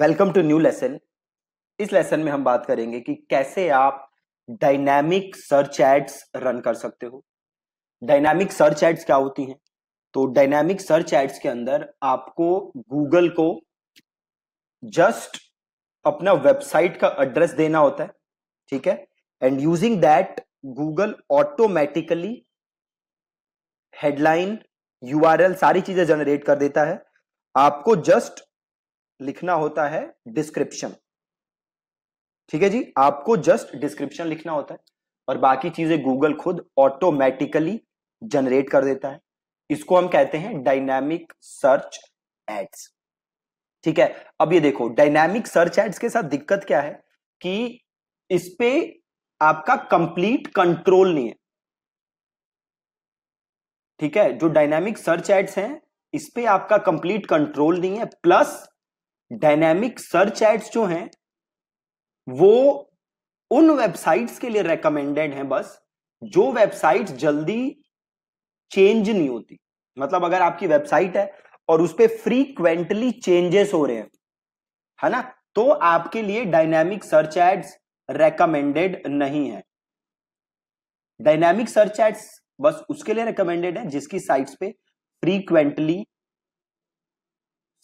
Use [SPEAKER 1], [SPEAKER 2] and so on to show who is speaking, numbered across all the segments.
[SPEAKER 1] Welcome to new lesson इस lesson में हम बात करेंगे कि कैसे आप डायनामिक सर्च एड्स रन कर सकते हो डायनामिक सर्च एड्स क्या होती हैं तो डायनामिक सर्च एड्स के अंदर आपको गूगल को जस्ट अपना वेबसाइट का एड्रेस देना होता है ठीक है and using that Google automatically headline URL सारी चीजें जनरेट कर देता है आपको जस्ट लिखना होता है डिस्क्रिप्शन ठीक है जी आपको जस्ट डिस्क्रिप्शन लिखना होता है और बाकी चीजें गूगल खुद ऑटोमेटिकली जनरेट कर देता है इसको हम कहते हैं डायनामिक सर्च एड्स ठीक है अब ये देखो डायनामिक सर्च एड्स के साथ दिक्कत क्या है कि इस पे आपका कंप्लीट कंट्रोल नहीं है ठीक है जो डायनामिक सर्च एड्स हैं इस पे आपका कंप्लीट कंट्रोल नहीं है प्लस डायनेमिक सर्च एड्स जो हैं वो उन वेबसाइट्स के लिए रेकमेंडेड हैं बस जो वेबसाइट जल्दी चेंज नहीं होती मतलब अगर आपकी वेबसाइट है और उस पर फ्रीक्वेंटली चेंजेस हो रहे हैं है ना तो आपके लिए डायनेमिक सर्च एड्स रेकमेंडेड नहीं है डायनेमिक सर्च एड्स बस उसके लिए रेकमेंडेड है जिसकी साइट्स पे फ्रीक्वेंटली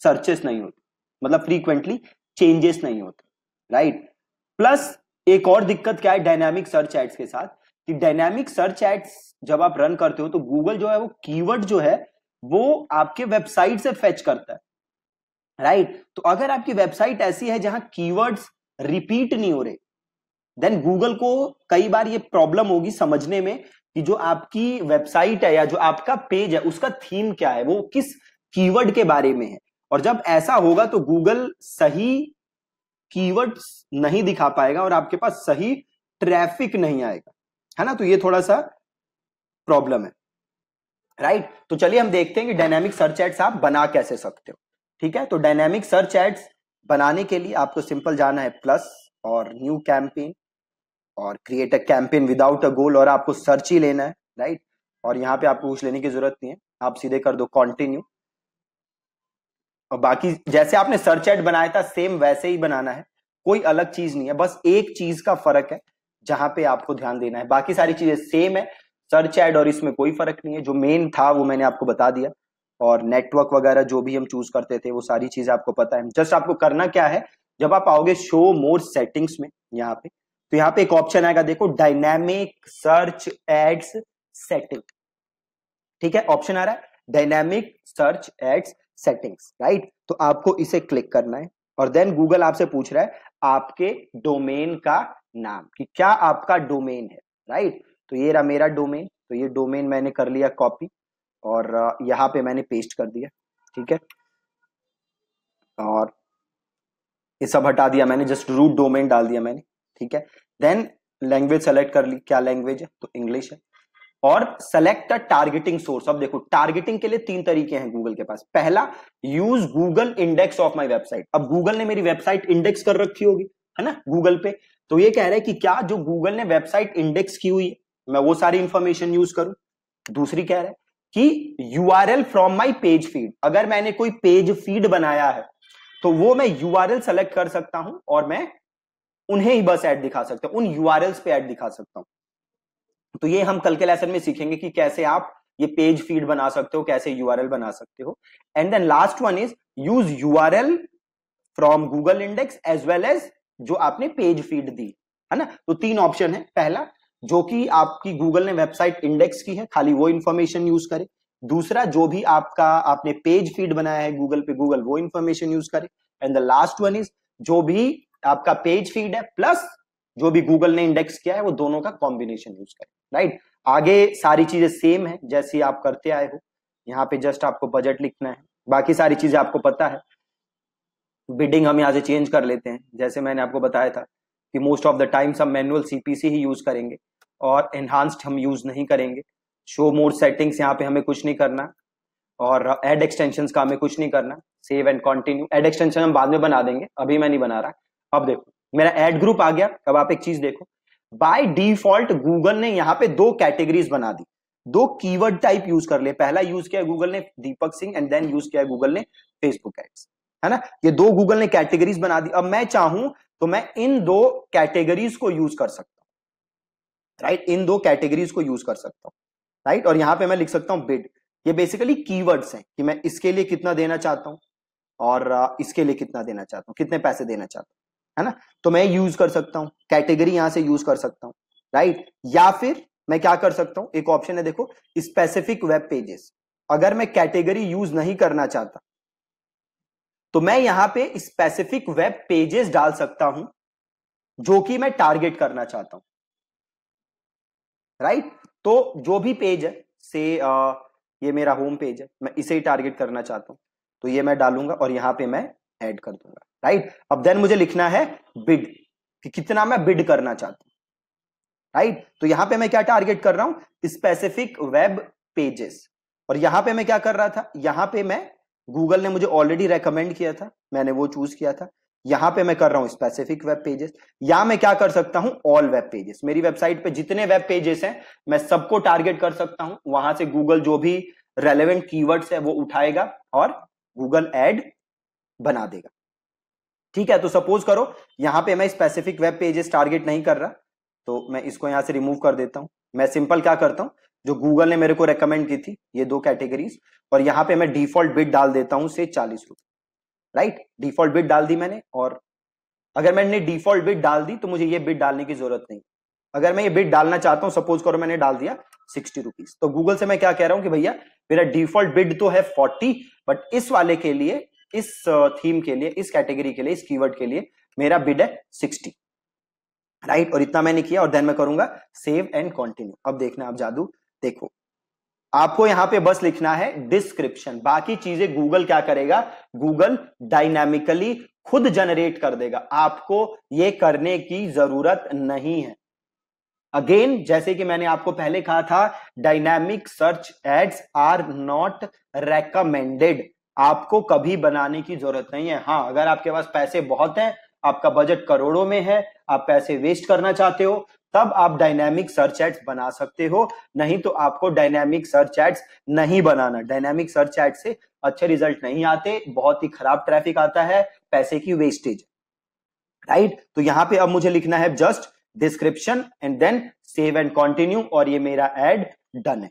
[SPEAKER 1] सर्चेस नहीं होती मतलब फ्रीक्वेंटली चेंजेस नहीं होते राइट प्लस एक और दिक्कत क्या है डायनामिक सर्च एड्स के साथ कि डायनामिक सर्च एड्स जब आप रन करते हो तो गूगल जो है वो कीवर्ड जो है वो आपके वेबसाइट से फेच करता है राइट right? तो अगर आपकी वेबसाइट ऐसी है जहां कीवर्ड्स रिपीट नहीं हो रहे देन गूगल को कई बार ये प्रॉब्लम होगी समझने में कि जो आपकी वेबसाइट है या जो आपका पेज है उसका थीम क्या है वो किस कीवर्ड के बारे में है और जब ऐसा होगा तो गूगल सही कीवर्ड्स नहीं दिखा पाएगा और आपके पास सही ट्रैफिक नहीं आएगा है ना तो ये थोड़ा सा प्रॉब्लम है राइट right? तो चलिए हम देखते हैं कि डायनेमिक सर्च एड्स आप बना कैसे सकते हो ठीक है तो डायनेमिक सर्च एड्स बनाने के लिए आपको सिंपल जाना है प्लस और न्यू कैंपेन और create a campaign without a goal और आपको सर्च ही लेना है राइट right? और यहां पे आपको कुछ लेने की जरूरत नहीं है आप सीधे कर दो कॉन्टिन्यू और बाकी जैसे आपने सर्च एड बनाया था सेम वैसे ही बनाना है कोई अलग चीज नहीं है बस एक चीज का फर्क है जहां पे आपको ध्यान देना है बाकी सारी चीजें सेम है सर्च एड और इसमें कोई फर्क नहीं है जो मेन था वो मैंने आपको बता दिया और नेटवर्क वगैरह जो भी हम चूज करते थे वो सारी चीजें आपको पता है जस्ट आपको करना क्या है जब आप आओगे शो मोर सेटिंग्स में यहाँ पे तो यहाँ पे एक ऑप्शन आएगा देखो डायनेमिक सर्च एड्स सेटिंग ठीक है ऑप्शन आ रहा है dynamic search ads settings right तो आपको इसे क्लिक करना है और देन गूगल आपसे पूछ रहा है आपके डोमेन का नाम कि क्या आपका डोमेन है राइट तो ये रहा मेरा डोमेन तो ये डोमेन मैंने कर लिया कॉपी और यहाँ पे मैंने पेस्ट कर दिया ठीक है और ये सब हटा दिया मैंने जस्ट रूट डोमेन डाल दिया मैंने ठीक है देन लैंग्वेज सेलेक्ट कर ली क्या लैंग्वेज है तो इंग्लिश है और सेलेक्ट द टारगेटिंग सोर्स अब देखो टारगेटिंग के लिए तीन तरीके हैं गूगल के पास पहला use Google index of my website अब गूगल ने मेरी वेबसाइट इंडेक्स कर रखी होगी है ना गूगल पे तो ये कह रहा है कि क्या जो गूगल ने वेबसाइट इंडेक्स की हुई है मैं वो सारी इंफॉर्मेशन यूज करूं दूसरी कह रहा है कि U R L from my page feed अगर मैंने कोई पेज फीड बनाया है तो वो मैं यू आर एल सेलेक्ट कर सकता हूं और मैं उन्हें ही बस एड दिखा सकता हूं उन यू आर एल्स पे एड दिखा सकता हूं तो ये हम कल के लेसन में सीखेंगे कि कैसे आप ये पेज फीड बना सकते हो कैसे यू बना सकते हो and then last one is use L from Google index as well as जो आपने पेज फीड दी है ना तो तीन ऑप्शन है पहला जो कि आपकी गूगल ने वेबसाइट इंडेक्स की है खाली वो इन्फॉर्मेशन यूज करे दूसरा जो भी आपका आपने पेज फीड बनाया है गूगल पे गूगल वो इन्फॉर्मेशन यूज करे and the last one is जो भी आपका पेज फीड है प्लस जो भी गूगल ने इंडेक्स किया है वो दोनों का कॉम्बिनेशन यूज करें राइट आगे सारी चीजें सेम है जैसी आप करते आए हो यहाँ पे जस्ट आपको बजट लिखना है बाकी सारी चीजें आपको पता है बिडिंग हम यहाँ से चेंज कर लेते हैं जैसे मैंने आपको बताया था कि मोस्ट ऑफ द टाइम्स हम मैनुअल सीपीसी ही यूज करेंगे और एनहांस्ड हम यूज नहीं करेंगे शो मोड सेटिंग्स यहाँ पे हमें कुछ नहीं करना और एड एक्सटेंशन का हमें कुछ नहीं करना save and continue ad extension हम बाद में बना देंगे अभी मैं नहीं बना रहा अब देखो मेरा एड ग्रुप आ गया अब आप एक चीज देखो बाय डिफॉल्ट गूगल ने यहाँ पे दो कैटेगरीज बना दी दो कीवर्ड टाइप यूज कर ले पहला यूज किया गूगल ने Deepak Singh and then use किया गूगल ने फेसबुक एड्स है ना ये दो गूगल ने कैटेगरीज बना दी अब मैं चाहूं तो मैं इन दो कैटेगरीज को यूज कर सकता हूं राइट इन दो कैटेगरीज को यूज कर सकता हूं राइट और यहां पे मैं लिख सकता हूं बिड ये बेसिकली कीवर्ड्स हैं कि मैं इसके लिए कितना देना चाहता हूं और इसके लिए कितना देना चाहता हूं कितने पैसे देना चाहता हूं है ना तो मैं यूज कर सकता हूँ कैटेगरी यहां से यूज कर सकता हूँ राइट या फिर मैं क्या कर सकता हूँ एक ऑप्शन है देखो स्पेसिफिक वेब पेजेस अगर मैं कैटेगरी यूज नहीं करना चाहता तो मैं यहां पे स्पेसिफिक वेब पेजेस डाल सकता हूं जो कि मैं टारगेट करना चाहता हूं राइट तो जो भी पेज है से आ, ये मेरा होम पेज है मैं इसे ही टारगेट करना चाहता हूं तो ये मैं डालूंगा और यहां पे मैं ऐड कर दूंगा राइट अब देन मुझे लिखना है बिड कि कितना मैं बिड करना चाहता हूं राइट तो यहां पे मैं क्या टारगेट कर रहा हूं स्पेसिफिक वेब पेजेस और यहां पे मैं क्या कर रहा था यहां पे मैं गूगल ने मुझे ऑलरेडी रेकमेंड किया था मैंने वो चूज किया था यहां पे मैं कर रहा हूं स्पेसिफिक वेब पेजेस या मैं क्या कर सकता हूं ऑल वेब पेजेस मेरी वेबसाइट पे जितने वेब पेजेस हैं मैं सबको टारगेट कर सकता हूं वहां से गूगल जो भी रेलेवेंट कीवर्ड्स है वो उठाएगा और गूगल एड बना देगा ठीक है तो सपोज करो यहां पे मैं स्पेसिफिक वेब पेजेस टारगेट नहीं कर रहा तो मैं इसको यहां से रिमूव कर देता हूं मैं सिंपल क्या करता हूं जो गूगल ने मेरे को रेकमेंड की थी ये दो कैटेगरीज और यहां पे मैं डिफॉल्ट बिट डाल देता हूं से चालीस रुपए राइट डिफॉल्ट बिड डाल दी मैंने और अगर मैंने डिफॉल्ट बिड डाल दी तो मुझे ये बिड डालने की जरूरत नहीं अगर मैं ये बिट डालना चाहता हूँ सपोज करो मैंने डाल दिया सिक्सटी रुपीज तो गूगल से मैं क्या कह रहा हूं कि भैया मेरा डिफॉल्ट बिड तो है फोर्टी बट इस वाले के लिए इस थीम के लिए इस कैटेगरी के लिए इस कीवर्ड के लिए मेरा बिड है सिक्सटी राइट और इतना मैंने किया और देन मैं करूंगा सेव एंड कंटिन्यू अब देखना आप जादू देखो आपको यहां पे बस लिखना है डिस्क्रिप्शन बाकी चीजें गूगल क्या करेगा गूगल डायनामिकली खुद जनरेट कर देगा आपको ये करने की जरूरत नहीं है अगेन जैसे कि मैंने आपको पहले कहा था dynamic search ads are not recommended आपको कभी बनाने की जरूरत नहीं है हाँ अगर आपके पास पैसे बहुत हैं आपका बजट करोड़ों में है आप पैसे वेस्ट करना चाहते हो तब आप डायनेमिक सर्च एड्स बना सकते हो नहीं तो आपको डायनेमिक सर्च एड्स नहीं बनाना डायनेमिक सर्च एड से अच्छे रिजल्ट नहीं आते बहुत ही खराब ट्रैफिक आता है पैसे की वेस्टेज राइट तो यहाँ पे अब मुझे लिखना है just description and then save and continue और ये मेरा एड डन है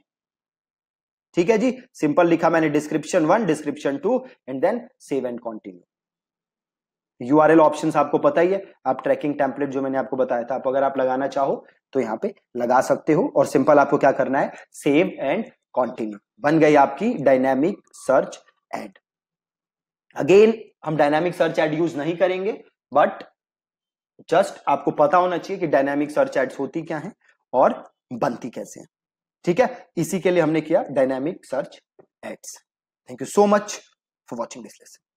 [SPEAKER 1] ठीक है जी सिंपल लिखा मैंने description one description two and then save and continue U R L option आपको पता ही है आप ट्रैकिंग टेम्पलेट जो मैंने आपको बताया था आप अगर आप लगाना चाहो तो यहाँ पे लगा सकते हो और सिंपल आपको क्या करना है सेव एंड कॉन्टिन्यू बन गई आपकी डायनेमिक सर्च एड अगेन हम डायनेमिक सर्च एड यूज नहीं करेंगे बट जस्ट आपको पता होना चाहिए कि डायनेमिक सर्च एड्स होती क्या है और बनती कैसे है ठीक है इसी के लिए हमने किया dynamic search ads thank you so much for watching this lesson